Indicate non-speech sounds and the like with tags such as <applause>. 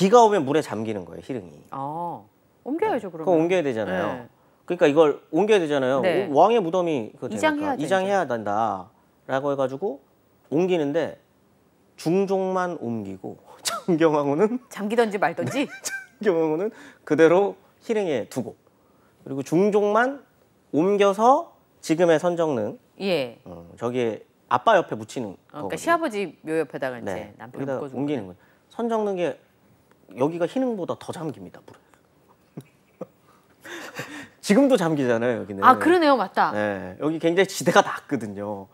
비가 오면 물에 잠기는 거예요 희릉이. 아 옮겨야죠 네. 그러면. 그 옮겨야 되잖아요. 네. 그러니까 이걸 옮겨야 되잖아요. 네. 왕의 무덤이 그 이장해야 이장해야 된다라고 해가지고 옮기는데 중종만 옮기고 <laughs> 장경왕후는 잠기던지 말던지 <laughs> 장경왕후는 그대로 희릉에 두고 그리고 중종만 옮겨서 지금의 선정릉 예. 어, 저기에 아빠 옆에 붙이는 어, 그러니까 거거든요. 시아버지 묘 옆에다가 이제 네. 남편 옮기는 거예요. 선정릉에 여기가 희능보다 더 잠깁니다. 물에. <laughs> 지금도 잠기잖아요 여기는. 아 그러네요 맞다. 네, 여기 굉장히 지대가 낮거든요.